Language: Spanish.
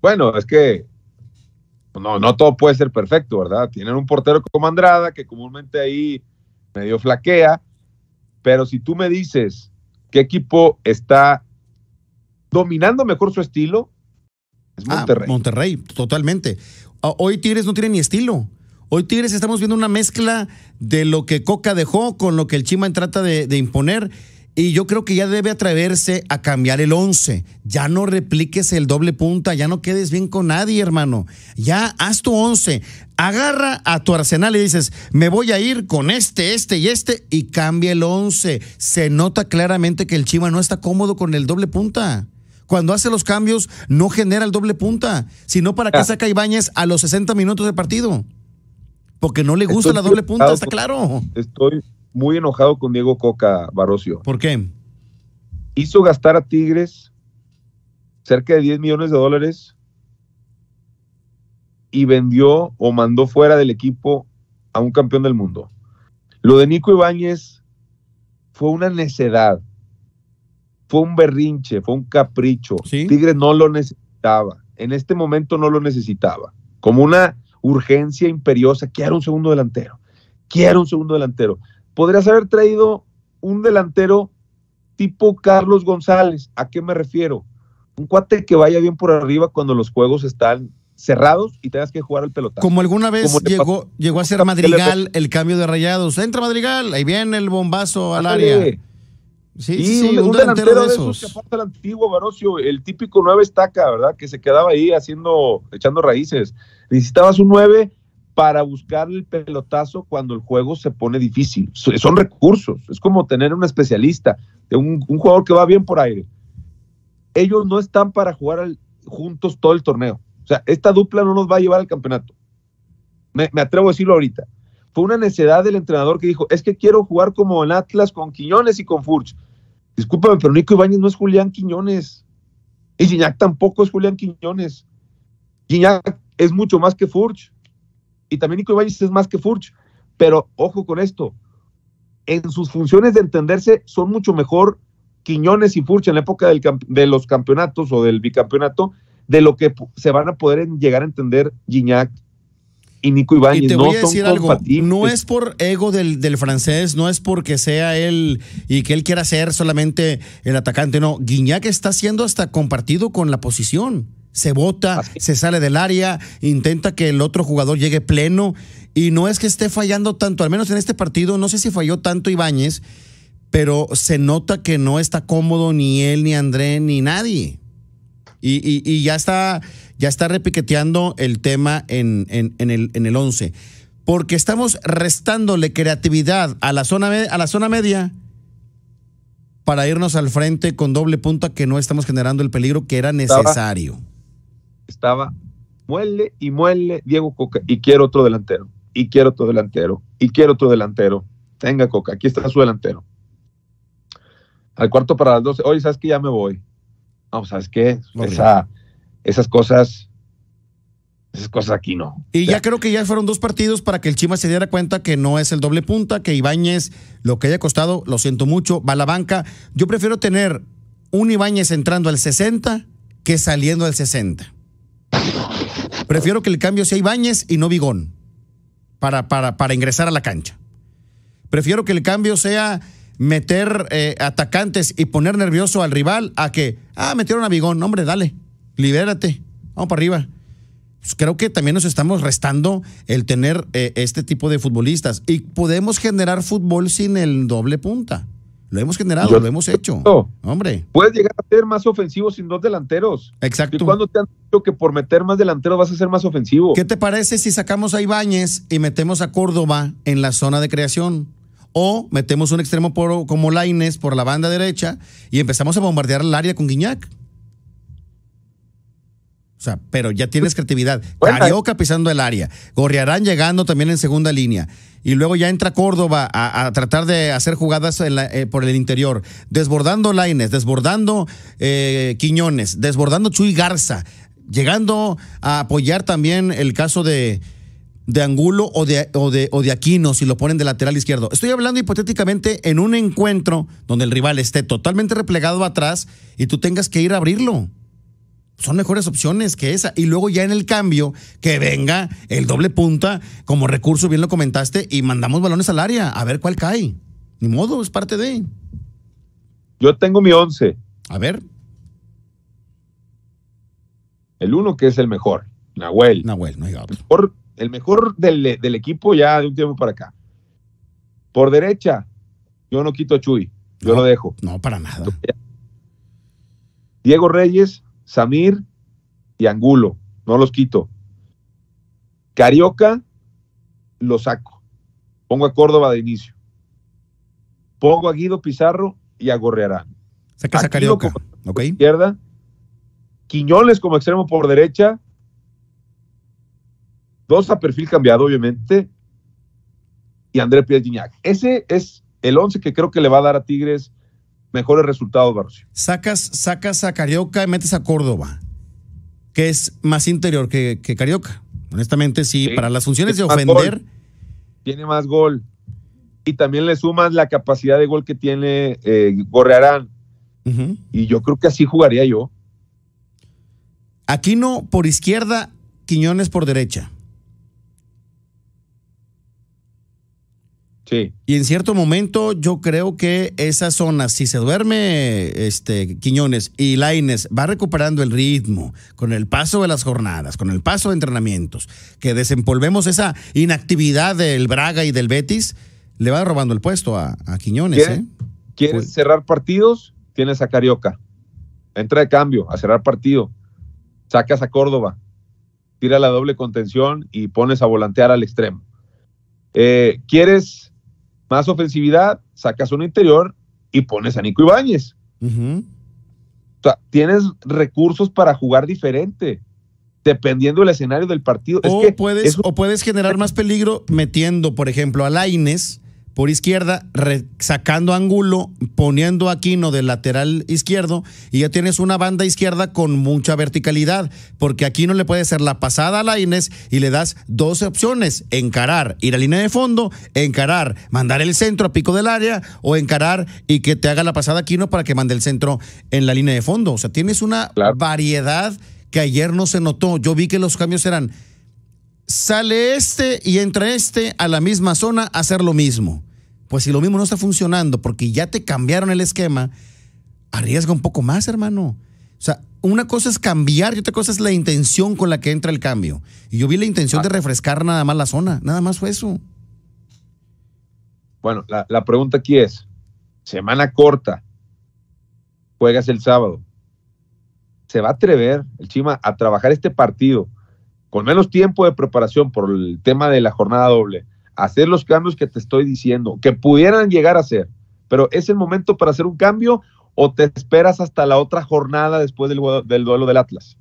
Bueno, es que no, no todo puede ser perfecto, ¿verdad? Tienen un portero como Andrada, que comúnmente ahí medio flaquea, pero si tú me dices qué equipo está dominando mejor su estilo, es ah, Monterrey. Monterrey, totalmente. Hoy Tigres no tiene ni estilo. Hoy Tigres estamos viendo una mezcla de lo que Coca dejó con lo que el Chimán trata de imponer y yo creo que ya debe atreverse a cambiar el 11. Ya no repliques el doble punta, ya no quedes bien con nadie, hermano. Ya haz tu 11. Agarra a tu arsenal y dices, me voy a ir con este, este y este, y cambia el 11. Se nota claramente que el Chiva no está cómodo con el doble punta cuando hace los cambios no genera el doble punta, sino para que ah. saca Ibáñez a los 60 minutos de partido. Porque no le gusta la doble punta, está claro. Estoy, muy enojado con Diego Coca, Barocio. ¿Por qué? Hizo gastar a Tigres cerca de 10 millones de dólares y vendió o mandó fuera del equipo a un campeón del mundo. Lo de Nico Ibáñez fue una necedad, fue un berrinche, fue un capricho. Tigres no lo necesitaba, en este momento no lo necesitaba, como una urgencia imperiosa, quiero un segundo delantero, quiero un segundo delantero podrías haber traído un delantero tipo Carlos González. ¿A qué me refiero? Un cuate que vaya bien por arriba cuando los juegos están cerrados y tengas que jugar al pelotazo. Como alguna vez llegó, a ser Madrigal el cambio de rayados. Entra Madrigal, ahí viene el bombazo al área. Sí, sí, un, delantero, de, esos. el antiguo Barocio, el típico nueve estaca, ¿verdad? Que se quedaba ahí haciendo, echando raíces. Necesitabas un nueve para buscar el pelotazo cuando el juego se pone difícil. Son recursos, es como tener un especialista, un, jugador que va bien por aire. Ellos no están para jugar juntos todo el torneo. O sea, esta dupla no nos va a llevar al campeonato. Me, atrevo a decirlo ahorita. Fue una necedad del entrenador que dijo, es que quiero jugar como en Atlas con Quiñones y con Furch. Discúlpame, pero Nico Ibáñez no es Julián Quiñones. Y Gignac tampoco es Julián Quiñones. Gignac es mucho más que Furch y también Nico Ibáñez es más que Furch, pero ojo con esto, en sus funciones de entenderse son mucho mejor Quiñones y Furch en la época de los campeonatos o del bicampeonato de lo que se van a poder llegar a entender Gignac y Nico Ibáñez. Y te voy no a decir algo, no es por ego del, del, francés, no es porque sea él y que él quiera ser solamente el atacante, no, Guiñac está siendo hasta compartido con la posición se bota, se sale del área, intenta que el otro jugador llegue pleno. Y no es que esté fallando tanto, al menos en este partido, no sé si falló tanto Ibáñez, pero se nota que no está cómodo ni él, ni André, ni nadie. Y, ya, está, ya está repiqueteando el tema en, en, el, en el 11. Porque estamos restándole creatividad a la, zona, a la zona media para irnos al frente con doble punta que no estamos generando el peligro que era necesario estaba muele y muele Diego Coca y quiero otro delantero, y quiero otro delantero, y quiero otro delantero. Tenga Coca, aquí está su delantero. Al cuarto para las 12, oye, ¿sabes que ya me voy? No, pues, ¿sabes qué? esas cosas, esas cosas aquí no. Y ya creo que ya fueron dos partidos para que el Chima se diera cuenta que no es el doble punta, que Ibáñez, lo que haya costado, lo siento mucho, va a la banca. Yo prefiero tener un Ibáñez entrando al 60 que saliendo al 60. Prefiero que el cambio sea Ibáñez y no Bigón para, para, ingresar a la cancha. Prefiero que el cambio sea meter eh, atacantes y poner nervioso al rival a que, ah, metieron a Bigón, hombre, dale, libérate, vamos para arriba. Pues creo que también nos estamos restando el tener eh, este tipo de futbolistas y podemos generar fútbol sin el doble punta. Lo hemos generado, lo hemos hecho. Hombre. Puedes llegar a ser más ofensivo sin dos delanteros. Exacto. ¿Y cuándo te han dicho que por meter más delanteros vas a ser más ofensivo? ¿Qué te parece si sacamos a Ibáñez y metemos a Córdoba en la zona de creación? O metemos un extremo como Laines por la banda derecha y empezamos a bombardear el área con Guiñac pero ya tienes pues, creatividad. Carioca pisando el área. Gorriarán llegando también en segunda línea. Y luego ya entra Córdoba a, tratar de hacer jugadas eh, por el interior. Desbordando Laines, desbordando eh, Quiñones, desbordando Chuy Garza. Llegando a apoyar también el caso de, de Angulo o de, o, de, o de Aquino si lo ponen de lateral izquierdo. Estoy hablando hipotéticamente en un encuentro donde el rival esté totalmente replegado atrás y tú tengas que ir a abrirlo son mejores opciones que esa. Y luego ya en el cambio, que venga el doble punta como recurso, bien lo comentaste, y mandamos balones al área, a ver cuál cae. Ni modo, es parte de. Yo tengo mi once. A ver. El uno que es el mejor, Nahuel. Nahuel, no hay El mejor, del, equipo ya de un tiempo para acá. Por derecha, yo no quito a Chuy. Yo lo dejo. No, para nada. Diego Reyes, Samir y Angulo, no los quito. Carioca, lo saco. Pongo a Córdoba de inicio. Pongo a Guido Pizarro y a Gorrearán. Sacas a Carioca. Izquierda. Quiñones como extremo por derecha. Dos a perfil cambiado, obviamente. Y André Pérez Ese es el once que creo que le va a dar a Tigres mejores resultados, Barroso. Sacas, sacas a Carioca y metes a Córdoba, que es más interior que, Carioca. Honestamente, sí, para las funciones de ofender. Tiene más gol. Y también le sumas la capacidad de gol que tiene eh, Gorrearán. Y yo creo que así jugaría yo. aquí no por izquierda, Quiñones por derecha. Y en cierto momento yo creo que esa zona, si se duerme este, Quiñones y Laines, va recuperando el ritmo con el paso de las jornadas, con el paso de entrenamientos, que desempolvemos esa inactividad del Braga y del Betis, le va robando el puesto a, Quiñones. ¿Quieres, ¿eh? pues cerrar partidos? Tienes a Carioca. Entra de cambio a cerrar partido. Sacas a Córdoba. Tira la doble contención y pones a volantear al extremo. Eh, ¿Quieres más ofensividad, sacas uno interior y pones a Nico Ibáñez. o sea, tienes recursos para jugar diferente, dependiendo del escenario del partido. O, puedes, o puedes generar más peligro metiendo, por ejemplo, a Laines por izquierda, sacando ángulo, poniendo a Aquino del lateral izquierdo y ya tienes una banda izquierda con mucha verticalidad, porque Aquino le puede hacer la pasada a Laines y le das dos opciones, encarar, ir a línea de fondo, encarar, mandar el centro a pico del área o encarar y que te haga la pasada Aquino para que mande el centro en la línea de fondo. O sea, tienes una variedad que ayer no se notó. Yo vi que los cambios eran sale este y entra este a la misma zona hacer lo mismo. Pues si lo mismo no está funcionando porque ya te cambiaron el esquema, arriesga un poco más, hermano. O sea, una cosa es cambiar y otra cosa es la intención con la que entra el cambio. Y yo vi la intención de ah. refrescar nada más la zona, nada más fue eso. Bueno, la, la pregunta aquí es, semana corta, juegas el sábado, ¿se va a atrever el Chima a trabajar este partido con menos tiempo de preparación por el tema de la jornada doble? hacer los cambios que te estoy diciendo, que pudieran llegar a ser. Pero es el momento para hacer un cambio o te esperas hasta la otra jornada después del, duelo del Atlas.